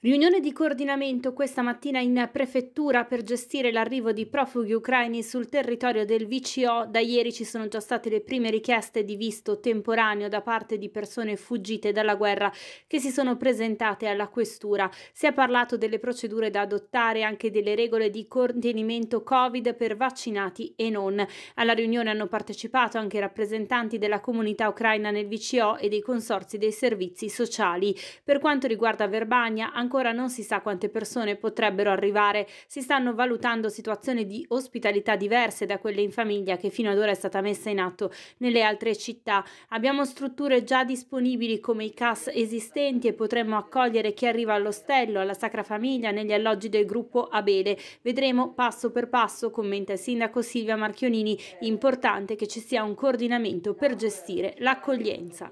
Riunione di coordinamento questa mattina in prefettura per gestire l'arrivo di profughi ucraini sul territorio del VCO. Da ieri ci sono già state le prime richieste di visto temporaneo da parte di persone fuggite dalla guerra che si sono presentate alla questura. Si è parlato delle procedure da adottare e anche delle regole di contenimento Covid per vaccinati e non. Alla riunione hanno partecipato anche rappresentanti della comunità ucraina nel VCO e dei consorzi dei servizi sociali. Per quanto riguarda Verbania, anche ancora non si sa quante persone potrebbero arrivare. Si stanno valutando situazioni di ospitalità diverse da quelle in famiglia che fino ad ora è stata messa in atto nelle altre città. Abbiamo strutture già disponibili come i CAS esistenti e potremmo accogliere chi arriva all'ostello, alla Sacra Famiglia, negli alloggi del gruppo Abele. Vedremo passo per passo, commenta il sindaco Silvia Marchionini, importante che ci sia un coordinamento per gestire l'accoglienza.